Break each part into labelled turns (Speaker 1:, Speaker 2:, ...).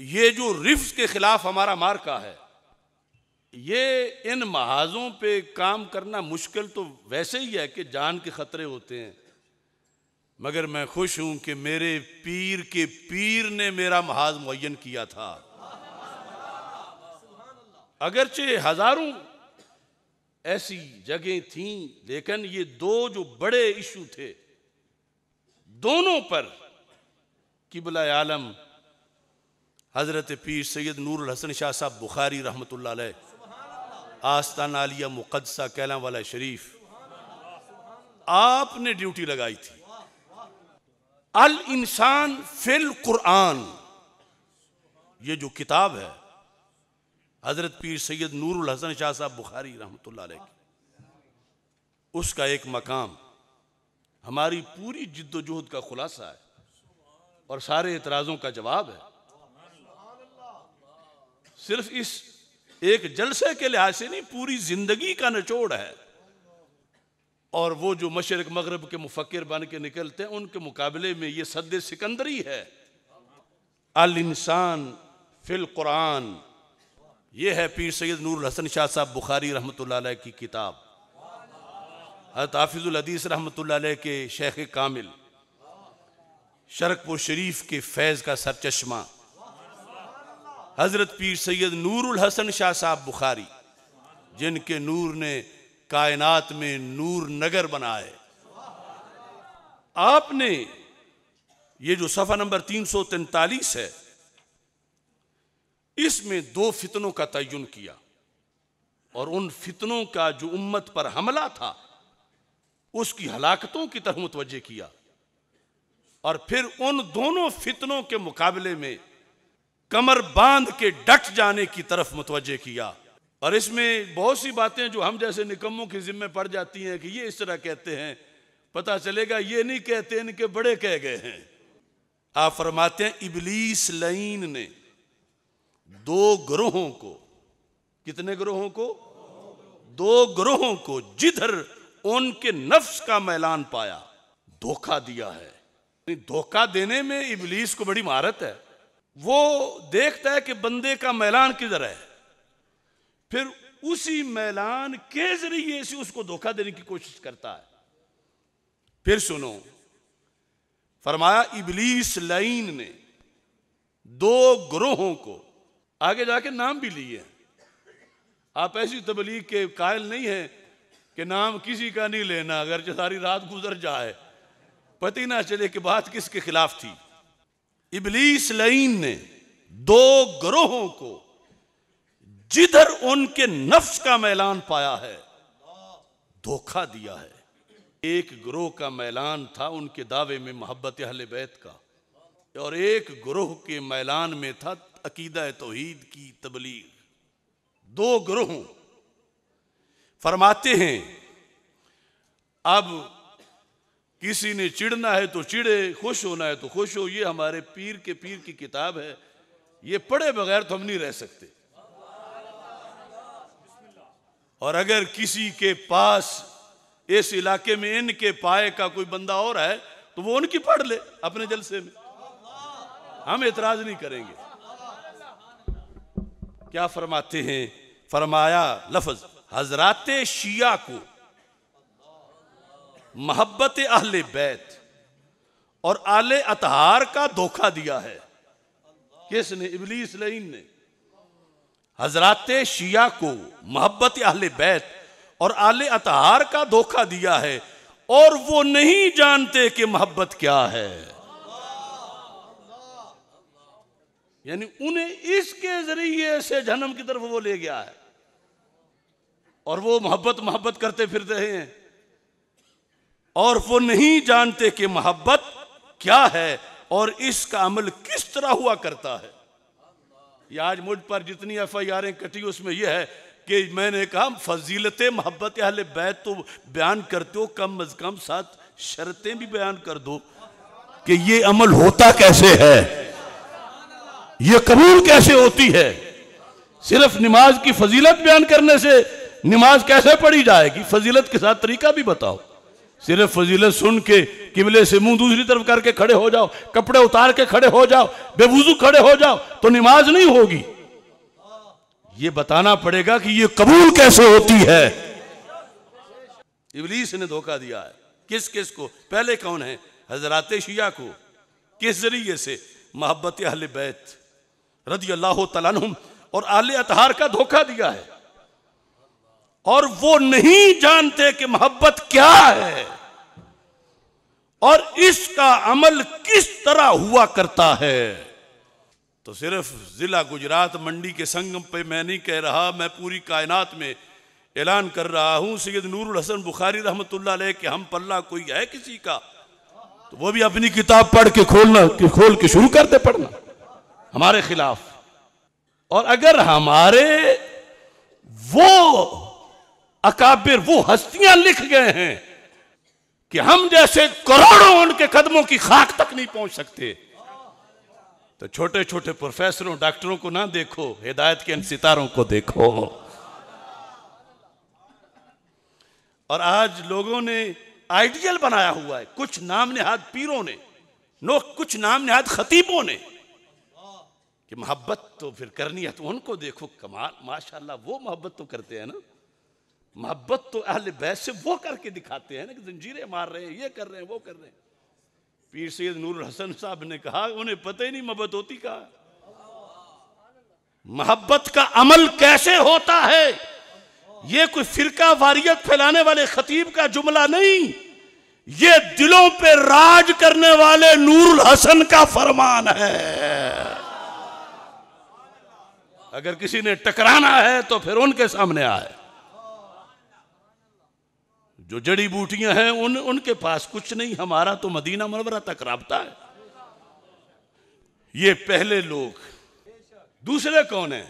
Speaker 1: ये जो रिफ्स के खिलाफ हमारा मार्का है ये इन महाजों पे काम करना मुश्किल तो वैसे ही है कि जान के ख़तरे होते हैं मगर मैं खुश हूं कि मेरे पीर के पीर ने मेरा महाज मुन किया था अगरचे हज़ारों ऐसी जगह थीं लेकिन ये दो जो बड़े इशू थे दोनों पर किबला आलम हज़रत पीर सैद नूर हसन शाह साहब बुखारी रहमत आस्तान आलिया मुकदसा कैला वाला शरीफ आपने ड्यूटी लगाई थी अल इंसान फिल कुरान ये जो किताब है हज़रत पीर सैद नूर हसन शाह साहब बुखारी रहमत उसका एक मकाम हमारी पूरी जिद्दोजहद का खुलासा है और सारे एतराज़ों का जवाब है सिर्फ इस एक जलसे के लिहाज से नहीं पूरी जिंदगी का निचोड़ है और वो जो मशरक मगरब के मुफक्र बन के निकलते हैं उनके मुकाबले में ये सद सिकंदरी है अल इंसान फिल कुरान ये है पीर सैद नूर हसन शाह साहब बुखारी रहमत की किताब हजरत हाफिजुल हदीस रहमत के शेख कामिल शरकपुर शरीफ के फैज़ का सरचश्मा हज़रत पीर सैयद नूरुल हसन शाह साहब बुखारी जिनके नूर ने कायनात में नूर नगर बनाए आपने ये जो सफ़ा नंबर तीन सौ तैतालीस है इसमें दो फितनों का तयन किया और उन फितनों का जो उम्मत पर हमला था उसकी हलाकतों की तरह मुतवजह किया और फिर उन दोनों फितनों के मुकाबले में कमर बांध के डट जाने की तरफ मुतवजे किया और इसमें बहुत सी बातें जो हम जैसे निकम्मों के जिम्मे पड़ जाती हैं कि ये इस तरह कहते हैं पता चलेगा ये नहीं कहते इनके बड़े कह गए हैं आप फरमाते हैं इबलीस लईन ने दो ग्रोहों को कितने ग्रोहों को दो ग्रोहों को जिधर उनके नफ्स का मैलान पाया धोखा दिया है धोखा देने में इबलीस को बड़ी महारत है वो देखता है कि बंदे का मैलान किधर है फिर उसी मैलान के जरिए से उसको धोखा देने की कोशिश करता है फिर सुनो फरमाया इबलीस लाइन ने दो ग्रोहों को आगे जाके नाम भी लिए आप ऐसी तबलीग के कायल नहीं हैं कि नाम किसी का नहीं लेना अगर सारी रात गुजर जाए पति ना चले कि बात किसके खिलाफ थी इबलीस लईन ने दो ग्रोहों को जिधर उनके नफ्स का मैलान पाया है धोखा दिया है एक ग्रोह का मैलान था उनके दावे में मोहब्बत अहल बैत का और एक ग्रोह के मैलान में था अकीदा तोहीद की तबलीग दो ग्रोह फरमाते हैं अब किसी ने चिढ़ना है तो चिढ़े खुश होना है तो खुश हो ये हमारे पीर के पीर की किताब है ये पढ़े बगैर तो हम नहीं रह सकते और अगर किसी के पास इस इलाके में इनके पाए का कोई बंदा और है तो वो उनकी पढ़ ले अपने जलसे में हम एतराज नहीं करेंगे क्या फरमाते हैं फरमाया लफज हजरात शिया को मोहब्बत आहले बैत और आले अतहार का धोखा दिया है किसने इबलीस लईन ने हजरत शिया को मोहब्बत आहले बैत और आले अतहार का धोखा दिया है और वो नहीं जानते कि मोहब्बत क्या है यानी उन्हें इसके जरिए से जन्म की तरफ वो ले गया है और वो मोहब्बत मोहब्बत करते फिर रहे हैं और वो नहीं जानते कि मोहब्बत क्या है और इसका अमल किस तरह हुआ करता है ये आज मुझ पर जितनी एफ आई आरें कटी उसमें यह है कि मैंने कहा फजीलत मोहब्बत अहले बैत तो बयान करते हो कम अज कम सात शर्तें भी बयान कर दो कि ये अमल होता कैसे है ये कबूल कैसे होती है सिर्फ नमाज की फजीलत बयान करने से नमाज कैसे पढ़ी जाएगी फजीलत के साथ तरीका भी बताओ सिर्फ फजीलत सुन के किबले से मुंह दूसरी तरफ करके खड़े हो जाओ कपड़े उतार के खड़े हो जाओ बेवजू खड़े हो जाओ तो नमाज नहीं होगी ये बताना पड़ेगा कि ये कबूल कैसे होती है इबलीस ने धोखा दिया है किस किस को पहले कौन है हजरत शिया को किस जरिए से मोहब्बत अहल बैत रदी अल्लाह तला और आल अतहार का धोखा दिया है और वो नहीं जानते कि मोहब्बत क्या है और इसका अमल किस तरह हुआ करता है तो सिर्फ जिला गुजरात मंडी के संगम पे मैं नहीं कह रहा मैं पूरी कायनात में ऐलान कर रहा हूं सैयद नूरुल हसन बुखारी रहमत के हम पल्ला कोई है किसी का तो वो भी अपनी किताब पढ़ के खोलना के खोल के शुरू करते पढ़ना हमारे खिलाफ और अगर हमारे वो अकाबिर वो हस्तियां लिख गए हैं कि हम जैसे करोड़ों उनके कदमों की खाक तक नहीं पहुंच सकते तो छोटे छोटे प्रोफेसरों डॉक्टरों को ना देखो हिदायत के इन सितारों को देखो और आज लोगों ने आइडियल बनाया हुआ है कुछ नाम निहाद पीरों ने नो कुछ नाम निहाद खतीबों ने कि मोहब्बत तो फिर करनी है तो उनको देखो कमाल माशाल्लाह वो मोहब्बत तो करते हैं ना मोहब्बत तो अहल बैस से वो करके दिखाते हैं ना कि जंजीरें मार रहे हैं ये कर रहे हैं वो कर रहे हैं पीर सैद नूर हसन साहब ने कहा उन्हें पता ही नहीं मोहब्बत होती कहा मोहब्बत का अमल कैसे होता है ये कोई फिरका वारियत फैलाने वाले खतीब का जुमला नहीं ये दिलों पे राज करने वाले नूरुल हसन का फरमान है अगर किसी ने टकराना है तो फिर उनके सामने आए जो जड़ी बूटियां हैं उन उनके पास कुछ नहीं हमारा तो मदीना मरवरा तक रबता है ये पहले लोग दूसरे कौन है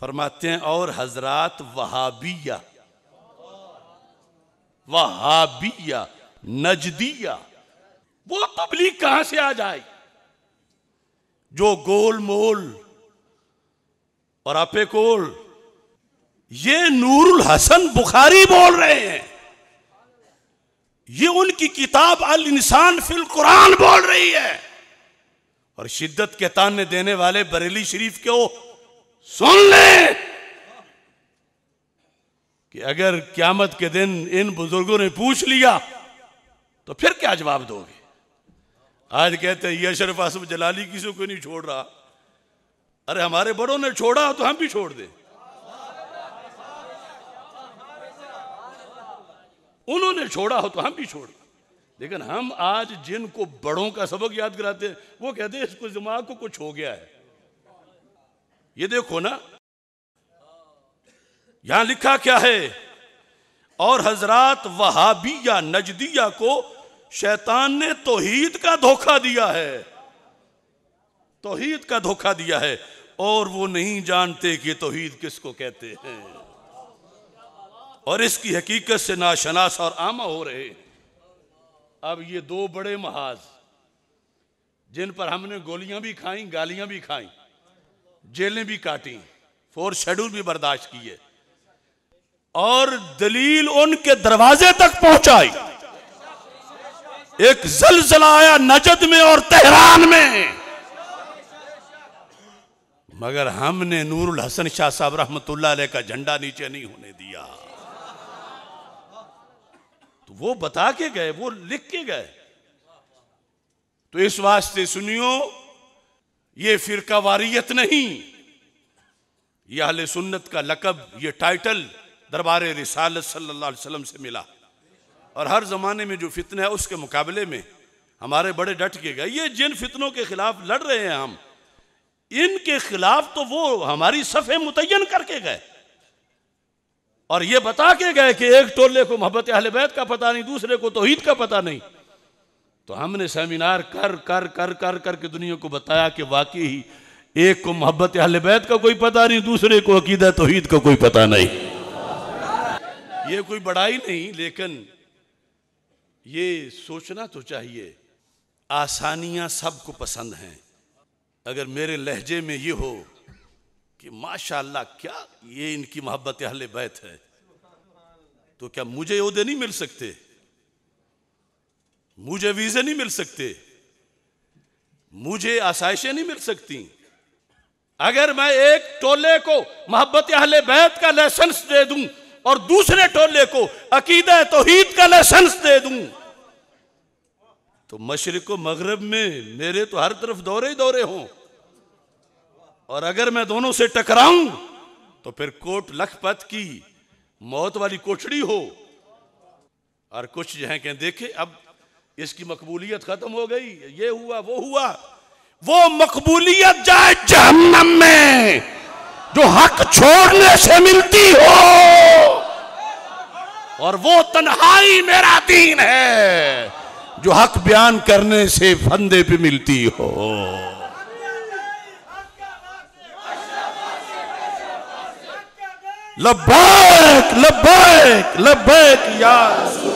Speaker 1: फरमाते हैं और हजरत वहाबिया वहाबिया नजदिया वो पब्लिक कहां से आ जाए जो गोल मोल और आपे कोल ये नूरुल हसन बुखारी बोल रहे हैं ये उनकी किताब अल इंसान फिल कुरान बोल रही है और शिद्दत के ताने देने वाले बरेली शरीफ को सुन ले कि अगर क्यामत के दिन इन बुजुर्गों ने पूछ लिया तो फिर क्या जवाब दोगे आज कहते हैं ये अशरफ आसफ जलाली किसी को नहीं छोड़ रहा अरे हमारे बड़ों ने छोड़ा तो हम भी छोड़ दें उन्होंने छोड़ा हो तो हम भी छोड़ लेकिन हम आज जिनको बड़ों का सबक याद कराते हैं वो कहते हैं इसको दिमाग को कुछ हो गया है ये देखो ना यहां लिखा क्या है और हजरत वहाबिया नजदिया को शैतान ने तोहीद का धोखा दिया है तोहीद का धोखा दिया है और वो नहीं जानते कि तोहीद किसको कहते हैं और इसकी हकीकत से नाशनास और आमा हो रहे हैं अब ये दो बड़े महाज जिन पर हमने गोलियां भी खाई गालियां भी खाई जेलें भी काटी फोर शेड्यूल भी बर्दाश्त किए और दलील उनके दरवाजे तक पहुंचाई एक जलजला आया नजद में और तेहरान में मगर हमने नूरुल हसन शाह साहब रहमतुल्लाह का झंडा नीचे नहीं होने दिया वो बता के गए वो लिख के गए तो इस वास्ते सुनियो ये फिरका वारियत नहीं ये अल सुन्नत का लकब ये टाइटल दरबार रिसालत सल्लल्लाहु अलैहि वसल्लम से मिला और हर ज़माने में जो फितने है उसके मुकाबले में हमारे बड़े डट के गए ये जिन फितनों के खिलाफ लड़ रहे हैं हम इनके खिलाफ तो वो हमारी सफ़े मुतयन करके गए और ये बता के गए कि एक टोले को मोहब्बत अहल बैत का पता नहीं दूसरे को ईद का पता नहीं तो हमने सेमिनार कर कर कर कर कर के दुनिया को बताया कि वाकई ही एक को मोहब्बत अहल बैत का कोई पता नहीं दूसरे को अकीदा ईद का कोई पता नहीं ये कोई बड़ाई नहीं लेकिन ये सोचना तो चाहिए आसानियां सबको पसंद हैं अगर मेरे लहजे में ये हो कि माशाल्लाह क्या ये इनकी मोहब्बत अहल बैत है तो क्या मुझे उहदे नहीं मिल सकते मुझे वीज़े नहीं मिल सकते मुझे आसाइशें नहीं मिल सकती अगर मैं एक टोले को मोहब्बत अहल बैत का लाइसेंस दे दूं और दूसरे टोले को अकीद तोहीद का लाइसेंस दे दूं तो मशरक मगरब में मेरे तो हर तरफ दौरे ही दौरे हों और अगर मैं दोनों से टकराऊं तो फिर कोट लखपत की मौत वाली कोठड़ी हो और कुछ जो है कहें देखे अब इसकी मकबूलियत खत्म हो गई ये हुआ वो हुआ वो मकबूलियत जाए जहन्नम में जो हक छोड़ने से मिलती हो और वो तन्हाई मेरा दीन है जो हक बयान करने से फंदे पे मिलती हो लबैक लबैक लबैक यार